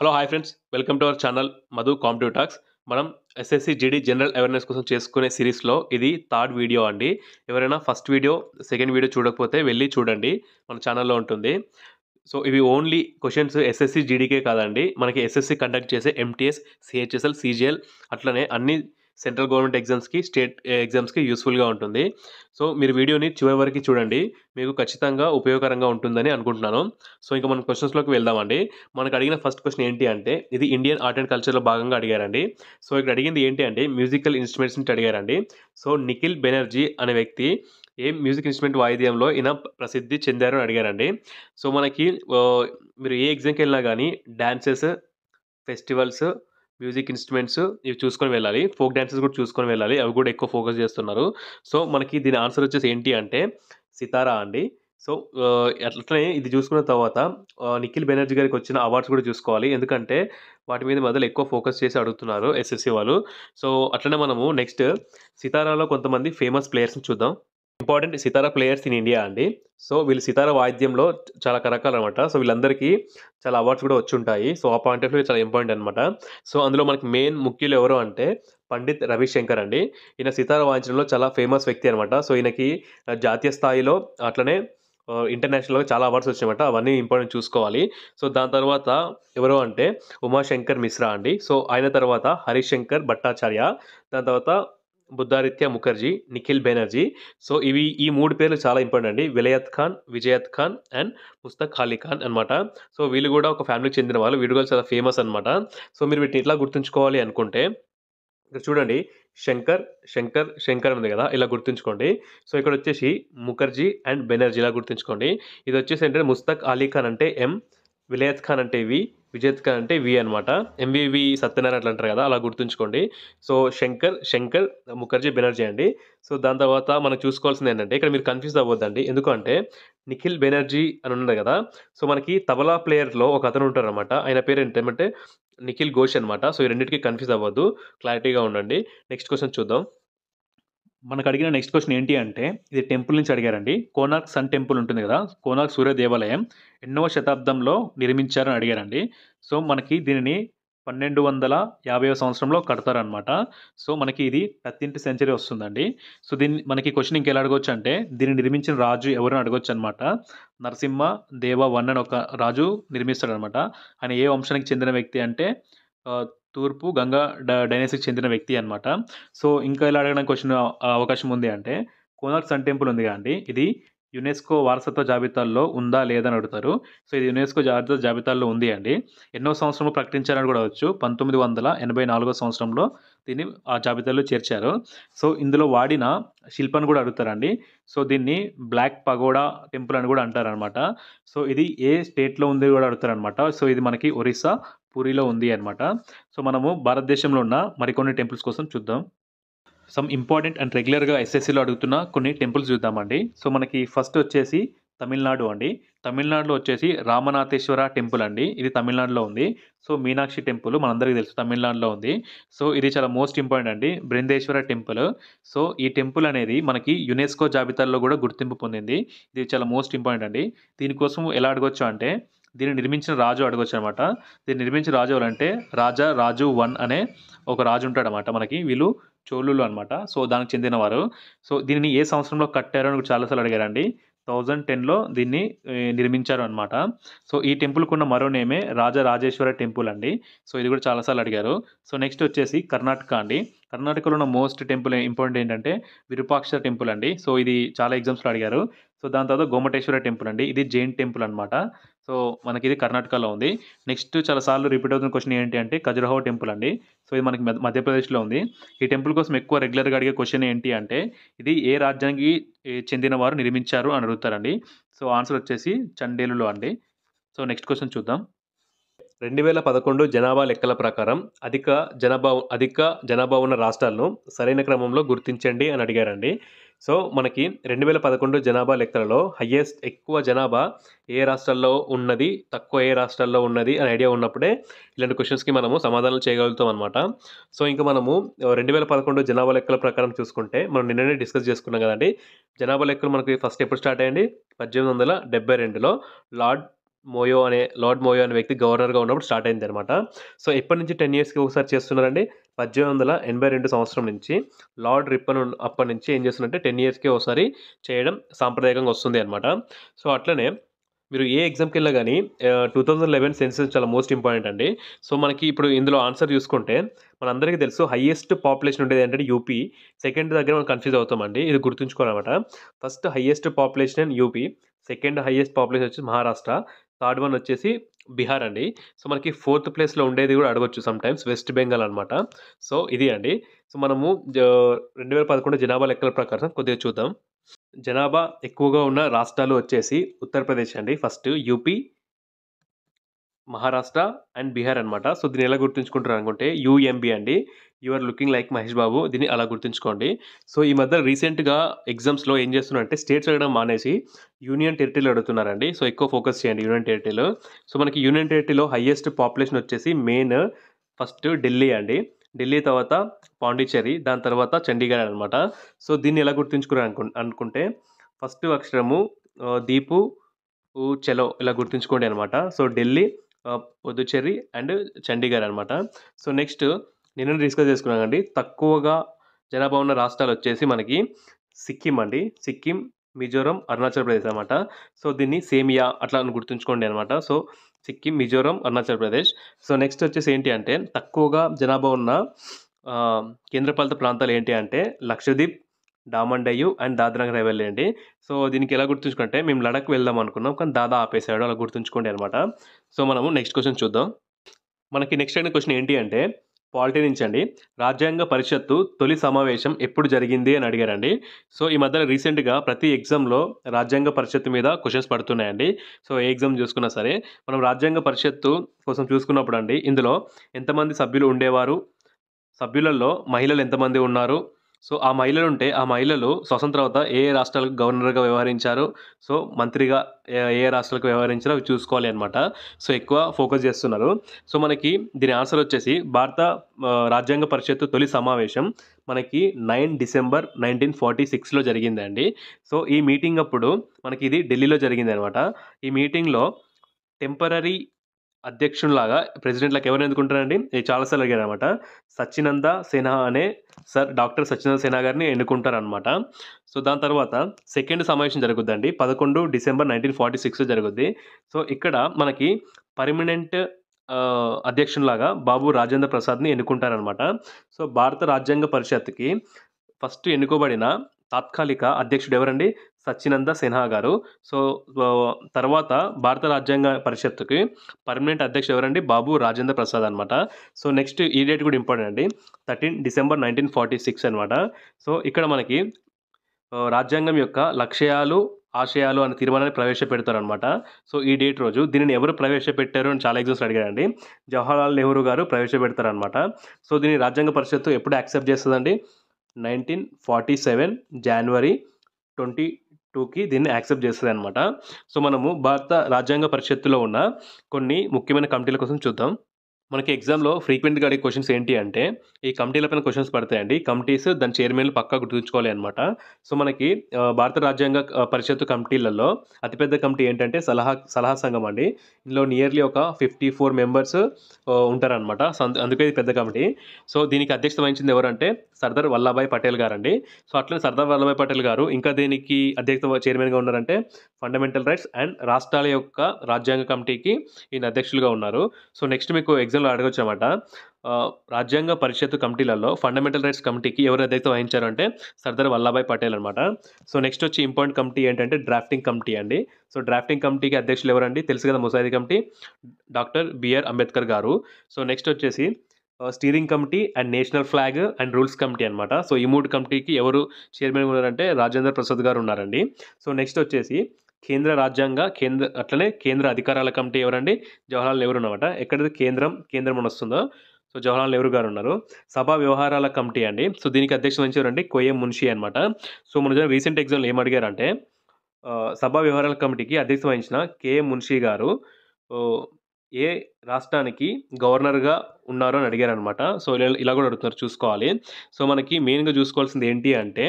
hello hi friends welcome to our channel Madhu competitive talks మనం SSC GD general awareness కోసం చేసుకునే సిరీస్లో ఇది థర్డ్ వీడియో అండి ఎవరైనా ఫస్ట్ వీడియో సెకండ్ వీడియో చూడకపోతే వెళ్ళి చూడండి మన ఛానల్లో ఉంటుంది సో ఇవి ఓన్లీ క్వశ్చన్స్ ఎస్ఎస్సి జీడీకే కాదండి మనకి ఎస్ఎస్సి కండక్ట్ చేసే ఎంటీఎస్ సిహెచ్ఎస్ఎల్ సిజిఎల్ అట్లనే అన్ని సెంట్రల్ గవర్నమెంట్ ఎగ్జామ్స్కి స్టేట్ ఎగ్జామ్స్కి యూస్ఫుల్గా ఉంటుంది సో మీరు వీడియోని చివరి వరకు చూడండి మీకు ఖచ్చితంగా ఉపయోగకరంగా ఉంటుందని అనుకుంటున్నాను సో ఇంకా మనం క్వశ్చన్స్లోకి వెళ్దామండి మనకు అడిగిన ఫస్ట్ క్వశ్చన్ ఏంటి అంటే ఇది ఇండియన్ ఆర్ట్ అండ్ కల్చర్లో భాగంగా అడిగారండి సో ఇక్కడ అడిగింది ఏంటి అంటే మ్యూజికల్ ఇన్స్ట్రుమెంట్స్ని అడిగారండి సో నిఖిల్ బెనర్జీ అనే వ్యక్తి ఏ మ్యూజిక్ ఇన్స్ట్రుమెంట్ వాయిద్యంలో ఈయన ప్రసిద్ధి చెందారు అని అడిగారండి సో మనకి మీరు ఏ ఎగ్జామ్కి వెళ్ళినా కానీ డ్యాన్సెస్ ఫెస్టివల్స్ మ్యూజిక్ ఇన్స్ట్రుమెంట్స్ ఇవి చూసుకొని వెళ్ళాలి ఫోక్ డ్యాన్సెస్ కూడా చూసుకొని వెళ్ళాలి అవి కూడా ఎక్కువ ఫోకస్ చేస్తున్నారు సో మనకి దీని ఆన్సర్ వచ్చేసి ఏంటి అంటే సితారా అండి సో అట్లనే ఇది చూసుకున్న తర్వాత నిఖిల్ బెనర్జీ గారికి వచ్చిన అవార్డ్స్ కూడా చూసుకోవాలి ఎందుకంటే వాటి మీద మొదలు ఎక్కువ ఫోకస్ చేసి అడుగుతున్నారు ఎస్ఎస్సీ వాళ్ళు సో అట్లనే మనము నెక్స్ట్ సితారాలో కొంతమంది ఫేమస్ ప్లేయర్స్ని చూద్దాం important sitar players in India అండి సో వీళ్ళు సితార వాయిద్యంలో చాలా రకాలు అనమాట సో వీళ్ళందరికీ చాలా అవార్డ్స్ కూడా వచ్చి ఉంటాయి సో ఆ పాయింట్ ఆఫ్ వ్యూ చాలా ఇంపార్టెంట్ అనమాట సో అందులో మనకి మెయిన్ ముఖ్యులు ఎవరు అంటే పండిత్ రవిశంకర్ అండి ఈయన సితార వాయించడంలో చాలా ఫేమస్ వ్యక్తి అనమాట సో ఈయనకి జాతీయ స్థాయిలో అట్లనే ఇంటర్నేషనల్గా చాలా అవార్డ్స్ వచ్చాయన్నమాట అవన్నీ ఇంపార్టెంట్ చూసుకోవాలి సో దాని తర్వాత ఎవరు అంటే ఉమాశంకర్ మిశ్రా అండి సో ఆయన తర్వాత హరిశంకర్ భట్టాచార్య దాని తర్వాత బుద్ధారిత్య ముఖర్జీ నిఖిల్ బెనర్జీ సో ఇవి ఈ మూడు పేర్లు చాలా ఇంపార్టెంట్ అండి విలయత్ ఖాన్ విజయత్ ఖాన్ అండ్ ముస్తక్ అలీ ఖాన్ అనమాట సో వీళ్ళు కూడా ఒక ఫ్యామిలీకి చెందిన వాళ్ళు వీడు కూడా చాలా ఫేమస్ అనమాట సో మీరు వీటిని ఇట్లా గుర్తుంచుకోవాలి అనుకుంటే ఇక్కడ చూడండి శంకర్ శంకర్ శంకర్ ఉంది కదా ఇలా గుర్తుంచుకోండి సో ఇక్కడ వచ్చేసి ముఖర్జీ అండ్ బెనర్జీ ఇలా గుర్తుంచుకోండి ఇది వచ్చేసి ఏంటంటే ముస్తక్ అలీ ఖాన్ అంటే ఎం విలయత్ ఖాన్ అంటే వి విజేత్క అంటే వి అనమాట ఎంవివి సత్యనారాయణ అట్లా అంటారు కదా అలా గుర్తుంచుకోండి సో శంకర్ శంకర్ ముఖర్జీ బెనర్జీ అండి సో దాని తర్వాత మనం చూసుకోవాల్సింది ఏంటంటే ఇక్కడ మీరు కన్ఫ్యూజ్ అవ్వద్దండి ఎందుకంటే నిఖిల్ బెనర్జీ అని ఉన్నది కదా సో మనకి తబలా ప్లేయర్లో ఒక అతను ఉంటారు అనమాట ఆయన పేరు ఏంటంటే నిఖిల్ ఘోష్ అనమాట సో ఈ రెండింటికి కన్ఫ్యూజ్ అవ్వద్దు క్లారిటీగా ఉండండి నెక్స్ట్ క్వశ్చన్ చూద్దాం మనకు అడిగిన నెక్స్ట్ క్వశ్చన్ ఏంటి అంటే ఇది టెంపుల్ నుంచి అడిగారండి కోనార్క్ సన్ టెంపుల్ ఉంటుంది కదా కోనార్క్ సూర్య దేవాలయం ఎన్నో శతాబ్దంలో నిర్మించారని అడిగారండి సో మనకి దీనిని పన్నెండు వందల యాభై సంవత్సరంలో కడతారనమాట సో మనకి ఇది పత్తింటి సెంచరీ వస్తుందండి సో దీన్ని మనకి క్వశ్చన్ ఇంకెలా అడగవచ్చు అంటే దీన్ని నిర్మించిన రాజు ఎవరిని అడగవచ్చు అనమాట నరసింహ దేవ వన్ అని ఒక రాజు నిర్మిస్తాడనమాట ఆయన ఏ వంశానికి చెందిన వ్యక్తి అంటే తూర్పు గంగా డైనసిక్ చెందిన వ్యక్తి అనమాట సో ఇంకా ఇలా అడగడానికి వచ్చిన అవకాశం ఉంది అంటే కోనార్క్ సన్ టెంపుల్ ఉంది కాండి ఇది యునెస్కో వారసత్వ జాబితాల్లో ఉందా లేదని అడుగుతారు సో ఇది యునెస్కో జాబితా జాబితాల్లో ఉంది అండి ఎన్నో సంవత్సరంలో ప్రకటించారని కూడా వచ్చు పంతొమ్మిది వందల ఎనభై నాలుగో సంవత్సరంలో దీన్ని ఆ జాబితాలో చేర్చారు సో ఇందులో వాడిన శిల్పాన్ని కూడా అడుగుతారండి సో దీన్ని బ్లాక్ పగోడా టెంపుల్ అని కూడా అంటారనమాట సో ఇది ఏ స్టేట్లో ఉంది కూడా అడుగుతారనమాట సో ఇది మనకి ఒరిస్సా పూరిలో ఉంది అనమాట సో మనము భారతదేశంలో ఉన్న మరికొన్ని టెంపుల్స్ కోసం చూద్దాం సమ్ ఇంపార్టెంట్ అండ్ రెగ్యులర్గా ఎస్ఎస్సీలో అడుగుతున్న కొన్ని టెంపుల్స్ చూద్దామండి సో మనకి ఫస్ట్ వచ్చేసి తమిళనాడు అండి తమిళనాడులో వచ్చేసి రామనాథేశ్వర టెంపుల్ అండి ఇది తమిళనాడులో ఉంది సో మీనాక్షి టెంపుల్ మనందరికీ తెలుసు తమిళనాడులో ఉంది సో ఇది చాలా మోస్ట్ ఇంపార్టెంట్ అండి బృందేశ్వర టెంపుల్ సో ఈ టెంపుల్ అనేది మనకి యునెస్కో జాబితాలో కూడా గుర్తింపు పొందింది ఇది చాలా మోస్ట్ ఇంపార్టెంట్ అండి దీనికోసం ఎలా అడగొచ్చు అంటే దీన్ని నిర్మించిన రాజు అడగొచ్చు అనమాట దీన్ని నిర్మించిన రాజు ఎవరంటే రాజా రాజు వన్ అనే ఒక రాజు ఉంటాడనమాట మనకి వీళ్ళు చోళులు అనమాట సో దానికి చెందినవారు సో దీనిని ఏ సంవత్సరంలో కట్టారో అని చాలాసార్లు అడిగారండి థౌజండ్ టెన్లో దీన్ని నిర్మించారు అనమాట సో ఈ టెంపుల్కి ఉన్న మరో నేమే రాజా రాజేశ్వర టెంపుల్ అండి సో ఇది కూడా చాలాసార్లు అడిగారు సో నెక్స్ట్ వచ్చేసి కర్ణాటక అండి కర్ణాటకలో ఉన్న మోస్ట్ టెంపుల్ ఇంపార్టెంట్ ఏంటంటే విరూపాక్ష టెంపుల్ అండి సో ఇది చాలా ఎగ్జామ్స్లో అడిగారు సో దాని తర్వాత గోమటేశ్వర టెంపుల్ అండి ఇది జైన్ టెంపుల్ అనమాట సో మనకి ఇది కర్ణాటకలో ఉంది నెక్స్ట్ చాలాసార్లు రిపీట్ అవుతున్న క్వశ్చన్ ఏంటి అంటే ఖజురహో టెంపుల్ అండి సో ఇది మనకి మధ్యప్రదేశ్లో ఉంది ఈ టెంపుల్ కోసం ఎక్కువ రెగ్యులర్గా అడిగే క్వశ్చన్ ఏంటి అంటే ఇది ఏ రాజ్యానికి చెందిన వారు నిర్మించారు అని అడుగుతారండి సో ఆన్సర్ వచ్చేసి చండేలులో అండి సో నెక్స్ట్ క్వశ్చన్ చూద్దాం రెండు వేల పదకొండు జనాభా లెక్కల ప్రకారం అధిక జనాభా అధిక జనాభా ఉన్న రాష్ట్రాలను సరైన క్రమంలో గుర్తించండి అని అడిగారండి సో మనకి రెండు వేల పదకొండు జనాభా లెక్కలలో హయ్యెస్ట్ ఎక్కువ జనాభా ఏ రాష్ట్రాల్లో ఉన్నది తక్కువ ఏ రాష్ట్రాల్లో ఉన్నది అని ఐడియా ఉన్నప్పుడే ఇలాంటి క్వశ్చన్స్కి మనము సమాధానం చేయగలుగుతాం అనమాట సో ఇంకా మనము రెండు వేల పదకొండు జనాభా లెక్కల ప్రకారం చూసుకుంటే మనం నిన్ననే డిస్కస్ చేసుకున్నాం కదండి జనాభా లెక్కలు మనకి ఫస్ట్ ఎప్పుడు స్టార్ట్ అయ్యండి పద్దెనిమిది వందల డెబ్బై రెండులో లార్డ్ మోయో అనే లార్డ్ మోయో అనే వ్యక్తి గవర్నర్గా ఉన్నప్పుడు స్టార్ట్ అయింది అనమాట సో ఎప్పటి నుంచి టెన్ ఇయర్స్కి ఒకసారి చేస్తున్నారండి పద్దెనిమిది వందల ఎనభై రెండు సంవత్సరం నుంచి లార్డ్ రిప్పన్ అప్పటి నుంచి ఏం చేస్తున్నారంటే టెన్ ఇయర్స్కి ఒకసారి చేయడం సాంప్రదాయకంగా వస్తుంది అనమాట సో అట్లనే మీరు ఏ ఎగ్జామ్కి వెళ్ళినా కానీ టూ థౌజండ్ లెవెన్ సెన్సెస్ చాలా మోస్ట్ ఇంపార్టెంట్ అండి సో మనకి ఇప్పుడు ఇందులో ఆన్సర్ చూసుకుంటే మనందరికీ తెలుసు హైయెస్ట్ పాపులేషన్ ఉండేది ఏంటంటే యూపీ సెకండ్ దగ్గర మనం కన్ఫ్యూజ్ అవుతామండి ఇది గుర్తుంచుకోవాలన్నమాట first highest population UP second highest population వచ్చి మహారాష్ట్ర థర్డ్ వన్ వచ్చేసి బీహార్ అండి సో మనకి ఫోర్త్ ప్లేస్లో ఉండేది కూడా అడగొచ్చు సమ్ టైమ్స్ వెస్ట్ బెంగాల్ అనమాట సో ఇది అండి సో మనము రెండు వేల పదకొండు జనాభా లెక్కల ప్రకారం కొద్దిగా చూద్దాం జనాభా ఎక్కువగా ఉన్న రాష్ట్రాలు వచ్చేసి ఉత్తరప్రదేశ్ అండి first UP Maharashtra and Bihar అనమాట సో దీన్ని ఎలా గుర్తుంచుకుంటారు అనుకుంటే యూఎంబి అండి you are looking like Mahesh Babu దీన్ని అలా గుర్తుంచుకోండి సో ఈ మధ్య రీసెంట్గా ఎగ్జామ్స్లో ఏం చేస్తున్నారంటే స్టేట్స్ అడగడం మానేసి యూనియన్ టెరిటరీలో అడుగుతున్నారండి సో ఎక్కువ ఫోకస్ చేయండి యూనియన్ టెరిటరీలో సో మనకి యూనియన్ టెరిటరీలో హయ్యెస్ట్ పాపులేషన్ వచ్చేసి మెయిన్ ఫస్ట్ ఢిల్లీ అండి ఢిల్లీ తర్వాత పాండిచ్చేరి దాని తర్వాత చండీగఢ్ అనమాట సో దీన్ని ఎలా గుర్తుంచుకున్నారు అనుకు అనుకుంటే ఫస్ట్ అక్షరము దీపు చెలో ఇలా గుర్తుంచుకోండి అనమాట సో ఢిల్లీ పుదుచ్చేరి అండ్ చండీగఢ్ అనమాట సో నెక్స్ట్ నిన్న డిస్కస్ చేసుకున్నానండి తక్కువగా జనాభా ఉన్న రాష్ట్రాలు వచ్చేసి మనకి సిక్కిం అండి సిక్కిం మిజోరం అరుణాచల్ ప్రదేశ్ అనమాట సో దీన్ని సేమియా అట్లా అని గుర్తుంచుకోండి అనమాట so Sikkim Mizoram Arunachal Pradesh so next వచ్చేసి ఏంటి అంటే తక్కువగా జనాభా ఉన్న కేంద్రపాలిత ప్రాంతాలు ఏంటి అంటే లక్షద్వీప్ డయ్యు అండ్ దాద్రాంగ్ హైవేలే అండి సో దీనికి ఎలా గుర్తుంచుకుంటే మేము లడక్ వెళ్దాం అనుకున్నాం కానీ దాదా ఆపేసాడు అలా గుర్తుంచుకోండి అనమాట సో మనము నెక్స్ట్ క్వశ్చన్ చూద్దాం మనకి నెక్స్ట్ అయిన క్వశ్చన్ ఏంటి అంటే పాలిటీ నుంచి అండి రాజ్యాంగ పరిషత్తు తొలి సమావేశం ఎప్పుడు జరిగింది అని అడిగారండి సో ఈ మధ్యలో రీసెంట్గా ప్రతి ఎగ్జామ్లో రాజ్యాంగ పరిషత్తు మీద క్వశ్చన్స్ పడుతున్నాయండి సో ఏ ఎగ్జామ్ చూసుకున్నా సరే మనం రాజ్యాంగ పరిషత్తు కోసం చూసుకున్నప్పుడు అండి ఇందులో ఎంతమంది సభ్యులు ఉండేవారు సభ్యులలో మహిళలు ఎంతమంది ఉన్నారు సో ఆ మహిళలు ఉంటే ఆ మహిళలు స్వతంత్ర తర్వాత ఏ ఏ రాష్ట్రాలకు గవర్నర్గా వ్యవహరించారు సో మంత్రిగా ఏ ఏ రాష్ట్రాలకు వ్యవహరించారో అవి చూసుకోవాలి అనమాట సో ఎక్కువ ఫోకస్ చేస్తున్నారు సో మనకి దీని ఆన్సర్ వచ్చేసి భారత రాజ్యాంగ పరిషత్తు తొలి సమావేశం మనకి నైన్ డిసెంబర్ నైన్టీన్ ఫార్టీ సిక్స్లో జరిగిందండి సో ఈ మీటింగ్ అప్పుడు మనకి ఇది ఢిల్లీలో జరిగింది అనమాట ఈ మీటింగ్లో టెంపరీ అధ్యక్షునిలాగా ప్రెసిడెంట్లకు ఎవరు ఎన్నుకుంటారండి ఇది చాలాసార్లు అడిగారు అనమాట సచినంద సిన్హా అనే సార్ డాక్టర్ సచినంద సిన్హా గారిని ఎన్నుకుంటారనమాట సో దాని తర్వాత సెకండ్ సమావేశం జరుగుద్దండి పదకొండు డిసెంబర్ నైన్టీన్ ఫార్టీ సిక్స్ జరుగుద్ది సో ఇక్కడ మనకి పర్మనెంట్ అధ్యక్షునిలాగా బాబు రాజేంద్ర ప్రసాద్ని ఎన్నుకుంటారనమాట సో భారత రాజ్యాంగ పరిషత్కి ఫస్ట్ ఎన్నుకోబడిన తాత్కాలిక అధ్యక్షుడు ఎవరండి సచ్చినంద సిన్హా గారు సో తర్వాత భారత రాజ్యాంగ పరిషత్తుకి పర్మనెంట్ అధ్యక్షుడు ఎవరండి బాబు రాజేంద్ర ప్రసాద్ అనమాట సో నెక్స్ట్ ఈ డేట్ కూడా ఇంపార్టెంట్ అండి thirteen December nineteen forty six అనమాట సో ఇక్కడ మనకి రాజ్యాంగం యొక్క లక్ష్యాలు ఆశయాలు అనే తీర్మానాన్ని ప్రవేశపెడతారనమాట సో ఈ డేట్ రోజు దీనిని ఎవరు ప్రవేశపెట్టారు అని చాలా ఎగ్జామ్స్ అడిగారండి జవహర్లాల్ నెహ్రూ గారు ప్రవేశపెడతారనమాట సో దీన్ని రాజ్యాంగ పరిషత్తు ఎప్పుడు యాక్సెప్ట్ చేస్తుందండి నైన్టీన్ ఫార్టీ సెవెన్ జనవరి ట్వంటీ టూకి దీన్ని యాక్సెప్ట్ చేస్తుంది అనమాట సో మనము భారత రాజ్యాంగ పరిషత్తులో ఉన్న కొన్ని ముఖ్యమైన కమిటీల కోసం చూద్దాం మనకి ఎగ్జామ్లో ఫ్రీక్వెంట్గా అడిగే క్వశ్చన్స్ ఏంటి అంటే ఈ కమిటీల పైన క్వశ్చన్స్ పడతాయండి కమిటీస్ దాని చైర్మన్లు పక్కా గుర్తుంచుకోవాలి అనమాట సో మనకి భారత రాజ్యాంగ పరిషత్ కమిటీలలో అతిపెద్ద కమిటీ ఏంటంటే సలహా సలహా సంఘం అండి ఇందులో నియర్లీ ఒక ఫిఫ్టీ ఫోర్ మెంబర్స్ ఉంటారనమాట అందుకే పెద్ద కమిటీ సో దీనికి అధ్యక్షత వహించింది ఎవరంటే సర్దార్ వల్లభాయ్ పటేల్ గారు అండి సో అట్లనే సర్దార్ వల్లభాయ్ పటేల్ గారు ఇంకా దీనికి అధ్యక్ష చైర్మన్గా ఉన్నారంటే ఫండమెంటల్ రైట్స్ అండ్ రాష్ట్రాల యొక్క రాజ్యాంగ కమిటీకి ఈయన అధ్యక్షులుగా ఉన్నారు సో నెక్స్ట్ మీకు ఎగ్జామ్ ఎగ్జామ్లో అడగొచ్చు అనమాట రాజ్యాంగ పరిషత్ కమిటీలలో ఫండమెంటల్ రైట్స్ కమిటీకి ఎవరు అధ్యక్షత వహించారు అంటే సర్దార్ వల్లభాయ్ పటేల్ అనమాట సో నెక్స్ట్ వచ్చి ఇంపార్టెంట్ కమిటీ ఏంటంటే డ్రాఫ్టింగ్ కమిటీ అండి సో డ్రాఫ్టింగ్ కమిటీకి అధ్యక్షులు ఎవరండి తెలుసు కదా ముసాయిదీ కమిటీ డాక్టర్ బిఆర్ అంబేద్కర్ గారు సో నెక్స్ట్ వచ్చేసి steering committee and national flag and rules committee అనమాట సో ఈ మూడు కమిటీకి ఎవరు చైర్మన్గా ఉన్నారంటే రాజేంద్ర ప్రసాద్ గారు ఉన్నారండి సో నెక్స్ట్ వచ్చేసి కేంద్ర రాజ్యాంగ కేంద్ర అట్లనే కేంద్ర అధికారాల కమిటీ ఎవరండి జవహర్లాల్ నెహ్రూ అనమాట ఎక్కడైతే కేంద్రం కేంద్రం అని వస్తుందో సో జవహర్లాల్ నెహ్రూ గారు ఉన్నారు సభా వ్యవహారాల కమిటీ అండి సో దీనికి అధ్యక్షత ఎవరండి కోయం మున్షి అనమాట సో మన రీసెంట్ ఎగ్జామ్లో ఏం అడిగారంటే సభా వ్యవహారాల కమిటీకి అధ్యక్షత వహించిన కేఎం మున్షి గారు ఏ రాష్ట్రానికి గవర్నర్గా ఉన్నారు అని అడిగారు అనమాట సో ఇలా కూడా అడుగుతున్నారు చూసుకోవాలి సో మనకి మెయిన్గా చూసుకోవాల్సింది ఏంటి అంటే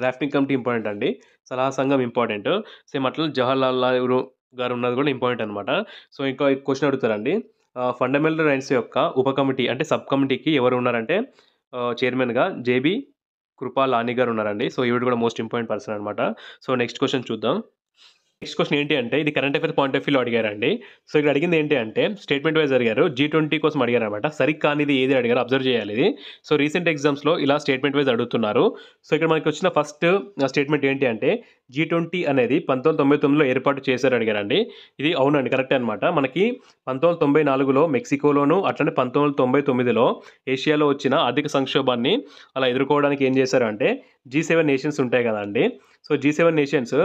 డ్రాఫ్టింగ్ కమిటీ ఇంపార్టెంట్ అండి సలహా సంఘం ఇంపార్టెంట్ సేమ్ అట్లా జవహర్లాల్ నెహ్రూ గారు ఉన్నది కూడా ఇంపార్టెంట్ అనమాట సో ఇంకా క్వశ్చన్ అడుగుతారండి ఫండమెంటల్ రైట్స్ యొక్క ఉప కమిటీ అంటే సబ్ కమిటీకి ఎవరు ఉన్నారంటే చైర్మన్గా జేబీ కృపా లాని గారు ఉన్నారండి సో ఈవిడ కూడా మోస్ట్ ఇంపార్టెంట్ పర్సన్ అనమాట సో నెక్స్ట్ క్వశ్చన్ చూద్దాం నెక్స్ట్ క్వశ్చన్ ఏంటి అంటే ఇది కరెంట్ అఫేర్స్ పాయింట్ ఆఫ్ వ్యూలో అడిగారండి సో ఇక్కడ అడిగింది ఏంటి అంటే స్టేట్మెంట్ వైజ్ అడిగారు జీ ట్వంటీ కోసం అడిగారు అనమాట కానిది ఏది అడిగారు అబ్జర్వ్ చేయాలి ఇది సో రీసెంట్ ఎగ్జామ్స్లో ఇలా స్టేట్మెంట్ వైజ్ అడుగుతున్నారు సో ఇక్కడ మనకి వచ్చిన ఫస్ట్ స్టేట్మెంట్ ఏంటి అంటే జీ ట్వంటీ అనేది పంతొమ్మిది తొంభై తొమ్మిదిలో ఏర్పాటు చేశారు అడిగారండి ఇది అవునండి కరెక్ట్ అనమాట మనకి పంతొమ్మిది తొంభై నాలుగులో మెక్సికోలోను అట్లనే పంతొమ్మిది తొంభై తొమ్మిదిలో ఏషియాలో వచ్చిన ఆర్థిక సంక్షోభాన్ని అలా ఎదుర్కోవడానికి ఏం చేశారు అంటే జీ సెవెన్ నేషన్స్ ఉంటాయి కదండి so G seven nations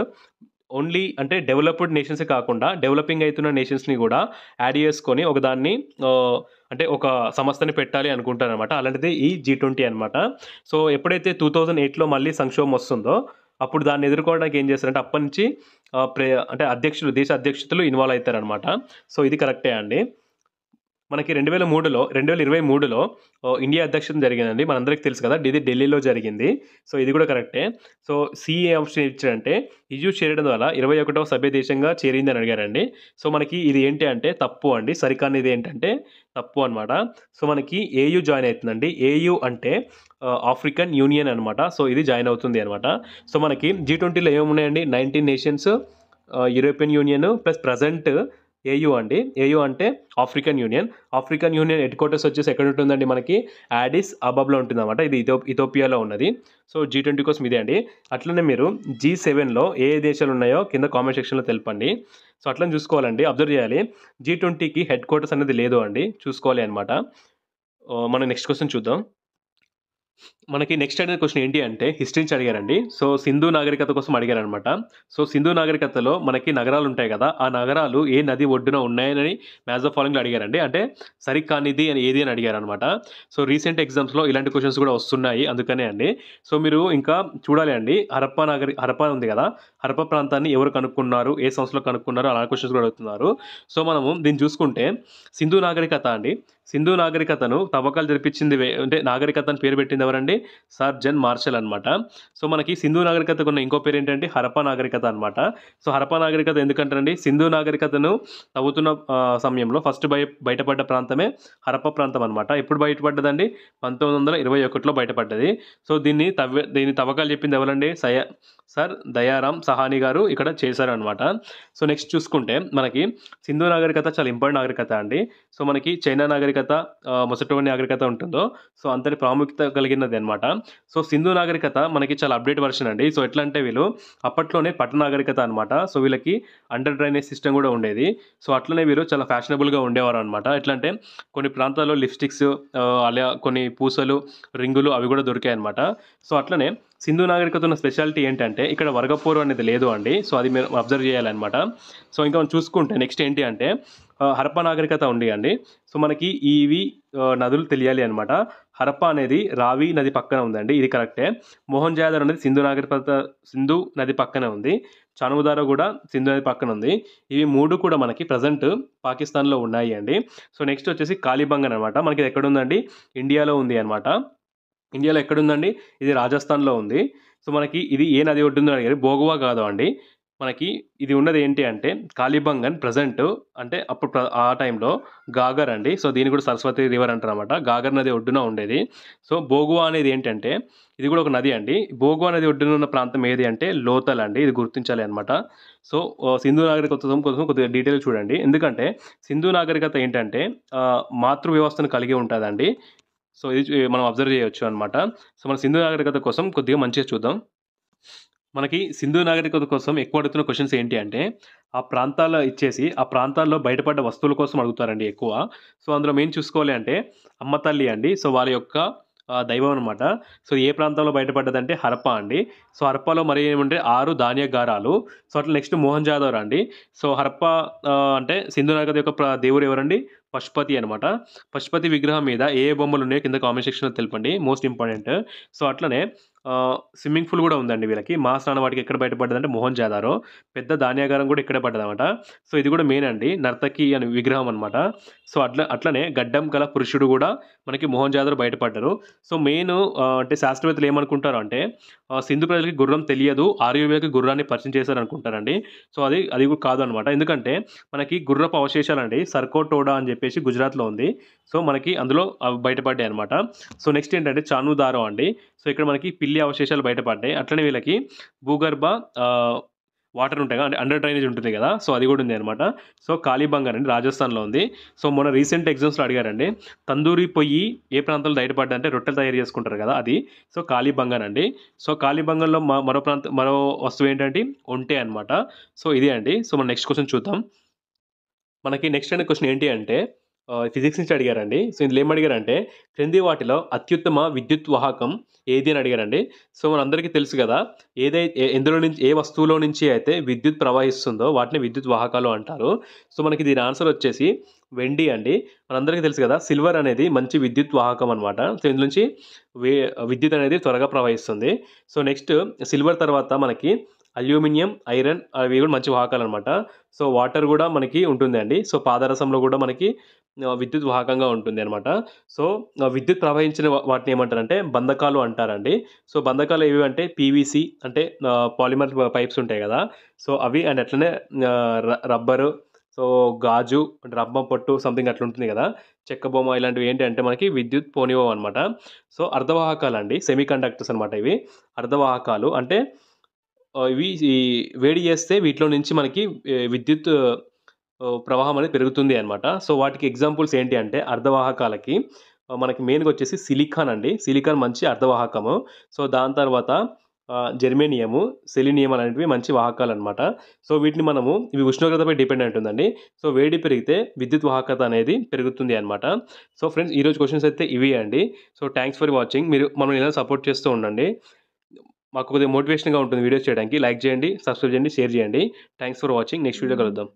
only అంటే డెవలప్డ్ నేషన్స్ కాకుండా డెవలపింగ్ అవుతున్న నేషన్స్ని కూడా యాడ్ చేసుకొని ఒకదాన్ని అంటే ఒక సంస్థని పెట్టాలి అనుకుంటారనమాట అలాంటిది ఈ జీ ట్వంటీ అనమాట సో ఎప్పుడైతే టూ థౌజండ్ ఎయిట్లో మళ్ళీ సంక్షోభం వస్తుందో అప్పుడు దాన్ని ఎదుర్కోవడానికి ఏం చేస్తారంటే అప్పటి నుంచి ప్రే అంటే అధ్యక్షులు దేశ అధ్యక్షతలు ఇన్వాల్వ్ అవుతారనమాట సో ఇది కరెక్టే అండి మనకి రెండు వేల మూడులో రెండు వేల ఇరవై మూడులో ఇండియా అధ్యక్షత జరిగిందండి మనందరికీ తెలుసు కదా ఇది ఢిల్లీలో జరిగింది సో ఇది కూడా కరెక్టే సో సిఏ ఆప్షన్ ఇచ్చారంటే ఇష్యూ చేరడం ద్వారా ఇరవై ఒకటవ సభ్య దేశంగా చేరింది అని అడిగారండి సో మనకి ఇది ఏంటి అంటే తప్పు అండి సరికాని ఇది ఏంటంటే తప్పు అనమాట సో మనకి ఏయు జాయిన్ అవుతుందండి ఏయు అంటే ఆఫ్రికన్ యూనియన్ అనమాట సో ఇది జాయిన్ అవుతుంది అనమాట సో మనకి జీ ట్వంటీలో ఏమున్నాయండి nineteen nations European union plus present AU అండి ఏయు అంటే African union African union headquarters వచ్చేసి ఎక్కడ ఉంటుందండి మనకి యాడిస్ అబాబ్లో అనమాట ఇది ఇథో ఇథోపియాలో ఉన్నది సో జీ ట్వంటీ కోసం ఇదే అండి అట్లనే మీరు జీ సెవెన్లో ఏ దేశాలు ఉన్నాయో కింద కామెంట్ సెక్షన్లో తెలపండి సో అట్లనే చూసుకోవాలండి అబ్జర్వ్ చేయాలి జీ ట్వంటీకి హెడ్ క్వార్టర్స్ అనేది లేదు అండి చూసుకోవాలి అనమాట మనం నెక్స్ట్ క్వశ్చన్ చూద్దాం మనకి నెక్స్ట్ అడిగిన క్వశ్చన్ ఏంటి అంటే హిస్టరీ నుంచి అడిగారండి సో సింధు నాగరికత కోసం అడిగారనమాట సో సింధు నాగరికతలో మనకి నగరాలు ఉంటాయి కదా ఆ నగరాలు ఏ నది ఒడ్డున ఉన్నాయని మ్యాజ్ ఆఫ్ ఫాలోయింగ్లో అడిగారండి అంటే సరికానిది అని ఏది అని అడిగారనమాట సో రీసెంట్ ఎగ్జామ్స్లో ఇలాంటి క్వశ్చన్స్ కూడా వస్తున్నాయి అందుకనే అండి సో మీరు ఇంకా చూడాలి అండి హరప్పా నాగరి హరప్ప ఉంది కదా హరప్ప ప్రాంతాన్ని ఎవరు కనుక్కున్నారు ఏ సంస్థలో కనుక్కున్నారు అలా క్వశ్చన్స్ కూడా అడుగుతున్నారు సో మనము దీన్ని చూసుకుంటే సింధు నాగరికత అండి సింధు నాగరికతను తవ్వకాలు జరిపించింది అంటే నాగరికతను పేరు పెట్టింది ఎవరండి సార్ జన్ మార్షల్ అనమాట సో మనకి సింధు నాగరికతకు ఉన్న ఇంకో పేరు ఏంటంటే హరపా నాగరికత అనమాట సో హరపా నాగరికత ఎందుకంటారండి సింధు నాగరికతను తవ్వుతున్న సమయంలో ఫస్ట్ బయ బయటపడ్డ ప్రాంతమే హరప ప్రాంతం అనమాట ఎప్పుడు బయటపడ్డదండి పంతొమ్మిది వందల ఇరవై ఒకటిలో బయటపడ్డది సో దీన్ని తవ్వ దీన్ని తవ్వకాలు చెప్పింది ఎవరండి సయ సార్ దయారాం సహాని గారు ఇక్కడ చేశారనమాట సో నెక్స్ట్ చూసుకుంటే మనకి సింధు నాగరికత చాలా ఇంపార్టెంట్ నాగరికత అండి సో మనకి చైనా నాగరికత మొసటోని నాగరికత ఉంటుందో సో అంతటి ప్రాముఖ్యత కలిగినది అనమాట సో సింధు నాగరికత మనకి చాలా అప్డేట్ వర్షన్ అండి సో ఎట్లా అంటే వీళ్ళు అప్పట్లోనే పట్టణ నాగరికత అనమాట సో వీళ్ళకి అండర్ డ్రైనేజ్ సిస్టమ్ కూడా ఉండేది సో అట్లనే వీరు చాలా ఫ్యాషనబుల్గా ఉండేవారు అనమాట ఎట్లా అంటే కొన్ని ప్రాంతాల్లో లిప్స్టిక్స్ అలా కొన్ని పూసలు రింగులు అవి కూడా దొరికాయి అనమాట సో అట్లనే సింధు నాగరికత ఉన్న స్పెషాలిటీ ఏంటంటే ఇక్కడ వర్గపూర్వం అనేది లేదు అండి సో అది మేము అబ్జర్వ్ చేయాలన్నమాట సో ఇంకా మనం చూసుకుంటే నెక్స్ట్ ఏంటి అంటే హరప్ప నాగరికత ఉంది అండి సో మనకి ఇవి నదులు తెలియాలి అనమాట హరప్ప అనేది రావి నది పక్కన ఉందండి ఇది కరెక్టే మోహన్ జాదర్ అనేది సింధు నాగరికత సింధు నది పక్కన ఉంది చానుదార కూడా సింధు నది పక్కన ఉంది ఇవి మూడు కూడా మనకి ప్రజెంట్ పాకిస్తాన్లో ఉన్నాయి అండి సో నెక్స్ట్ వచ్చేసి కాలిబంగన్ అనమాట మనకి ఎక్కడ ఉందండి ఇండియాలో ఉంది అనమాట ఇండియాలో ఎక్కడుందండి ఇది రాజస్థాన్లో ఉంది సో మనకి ఇది ఏ నది ఒడ్డుందని అడిగారు బోగువా కాదు అండి మనకి ఇది ఉన్నది ఏంటి అంటే కాలిబంగన్ ప్రజెంట్ అంటే అప్పుడు ఆ టైంలో గాగర్ అండి సో దీని కూడా సరస్వతి రివర్ అంటారు అనమాట గాగర్ నది ఒడ్డున ఉండేది సో బోగువా అనేది ఏంటంటే ఇది కూడా ఒక నది అండి బోగువా నది ఒడ్డున ఉన్న ప్రాంతం ఏది అంటే లోతల్ అండి ఇది గుర్తించాలి అనమాట సో సింధు నాగరికత కోసం కొద్దిగా డీటెయిల్ చూడండి ఎందుకంటే సింధు నాగరికత ఏంటంటే మాతృ వ్యవస్థను కలిగి ఉంటుందండి సో ఇది మనం అబ్జర్వ్ చేయవచ్చు అనమాట సో మన సింధు నాగరికత కోసం కొద్దిగా మంచిగా చూద్దాం మనకి సింధు నాగరికత కోసం ఎక్కువ అడుగుతున్న క్వశ్చన్స్ ఏంటి అంటే ఆ ప్రాంతాల్లో ఇచ్చేసి ఆ ప్రాంతాల్లో బయటపడ్డ వస్తువుల కోసం అడుగుతారండి ఎక్కువ సో అందులో మెయిన్ చూసుకోవాలి అంటే అమ్మ తల్లి అండి సో వాళ్ళ యొక్క దైవం అనమాట సో ఏ ప్రాంతంలో బయటపడ్డదంటే హరప్ప అండి సో హరప్పలో మరి ఏమంటే ఆరు ధాన్యగారాలు సో అట్లా నెక్స్ట్ మోహన్ జాదవ్ అండి సో హరప్ప అంటే సింధు నాగరికత యొక్క దేవుడు ఎవరండి పశుపతి అనమాట పశుపతి విగ్రహం మీద ఏ బొమ్మలు ఉన్నాయో కింద కామెంట్ సెక్షన్లో తెలపండి మోస్ట్ ఇంపార్టెంట్ సో అట్లనే స్విమ్మింగ్ పూల్ కూడా ఉందండి వీళ్ళకి మా స్నాన వాటికి ఎక్కడ బయటపడ్డదంటే మోహన్ జాదారో పెద్ద ధాన్యాగారం కూడా ఇక్కడే పడ్డదన్నమాట సో ఇది కూడా మెయిన్ అండి నర్తకి అని విగ్రహం అనమాట సో అట్లా అట్లనే గడ్డం కల పురుషుడు కూడా మనకి మోహన్ జాదారు బయటపడ్డారు సో మెయిన్ అంటే శాస్త్రవేత్తలు ఏమనుకుంటారు అంటే సింధు ప్రజలకి గుర్రం తెలియదు ఆర్యువేకి గుర్రాన్ని పరిచయం చేశారు అనుకుంటారండి సో అది అది కూడా కాదు అనమాట ఎందుకంటే మనకి గుర్రపు అవశేషాలు అండి సర్కోటోడా అని చెప్పేసి గుజరాత్లో ఉంది సో మనకి అందులో బయటపడ్డాయి అనమాట సో నెక్స్ట్ ఏంటంటే చానుదారో అండి సో ఇక్కడ మనకి పిల్లి అవశేషాలు బయటపడ్డాయి అట్లనే వీళ్ళకి భూగర్భ వాటర్ ఉంటాయి కదా అండర్ డ్రైనేజ్ ఉంటుంది కదా సో అది కూడా ఉంది అనమాట సో కాళీబంగర్ అండి రాజస్థాన్లో ఉంది సో మొన్న రీసెంట్ ఎగ్జామ్స్లో అడిగారండి తందూరి పొయ్యి ఏ ప్రాంతంలో బయటపడ్డంటే రొట్టెలు తయారు చేసుకుంటారు కదా అది సో కాళీబంగర్ అండి సో కాళీబంగర్లో మరో ప్రాంత మరో వస్తువు ఏంటంటే ఒంటే అనమాట సో ఇదే అండి సో మనం నెక్స్ట్ క్వశ్చన్ చూద్దాం మనకి నెక్స్ట్ అనే క్వశ్చన్ ఏంటి అంటే ఫిజిక్స్ నుంచి అడిగారండి సో ఇందులో ఏం అడిగారంటే క్రింది వాటిలో అత్యుత్తమ విద్యుత్ వాహకం ఏది అని అడిగారండి సో మనందరికీ తెలుసు కదా ఏదైతే ఎందులో నుంచి ఏ వస్తువులో నుంచి అయితే విద్యుత్ ప్రవహిస్తుందో వాటిని విద్యుత్ వాహకాలు అంటారు సో మనకి దీని ఆన్సర్ వచ్చేసి వెండి అండి మనందరికీ తెలుసు కదా సిల్వర్ అనేది మంచి విద్యుత్ వాహకం అనమాట సో ఇందు నుంచి విద్యుత్ అనేది త్వరగా ప్రవహిస్తుంది సో నెక్స్ట్ సిల్వర్ తర్వాత మనకి అల్యూమినియం ఐరన్ అవి కూడా మంచి వాహకాలు అనమాట సో వాటర్ కూడా మనకి ఉంటుందండి సో పాదరసంలో కూడా మనకి విద్యుత్ వాహకంగా ఉంటుంది అనమాట సో విద్యుత్ ప్రవహించిన వాటిని ఏమంటారంటే బంధకాలు అంటారండి సో బంధకాలు ఏవి అంటే పీవీసీ అంటే పాలిమర్ పైప్స్ ఉంటాయి కదా సో అవి అండ్ అట్లనే రబ్బరు సో గాజు రబ్బం పట్టు సంథింగ్ అట్లా ఉంటుంది కదా చెక్క బొమ్మ ఇలాంటివి ఏంటి అంటే మనకి విద్యుత్ పోనివో అనమాట సో అర్ధవాహకాలు అండి సెమీ కండక్టర్స్ అనమాట ఇవి అర్ధవాహకాలు అంటే ఇవి ఈ వేడి చేస్తే వీటిలో నుంచి మనకి విద్యుత్ ప్రవాహం అనేది పెరుగుతుంది అనమాట సో వాటికి ఎగ్జాంపుల్స్ ఏంటి అంటే అర్ధవాహకాలకి మనకి మెయిన్గా వచ్చేసి సిలికాన్ అండి సిలికాన్ మంచి అర్ధవాహకము సో దాని తర్వాత జెర్మేనియము సెలినియం అనేటివి మంచి వాహకాలు అనమాట సో వీటిని మనము ఇవి ఉష్ణోగ్రతపై డిపెండ్ ఉంటుందండి సో వేడి పెరిగితే విద్యుత్ వాహకత అనేది పెరుగుతుంది అనమాట సో ఫ్రెండ్స్ ఈరోజు క్వశ్చన్స్ అయితే ఇవి అండి సో థ్యాంక్స్ ఫర్ వాచింగ్ మీరు మనం ఇలా సపోర్ట్ చేస్తూ ఉండండి మాకు కొద్దిగా మోటివేషన్గా ఉంటుంది వీడియోస్ చేయడానికి లైక్ చేయండి సబ్స్క్రైబ్ చేయండి షేర్ చేయండి thanks for watching next video కలుద్దాం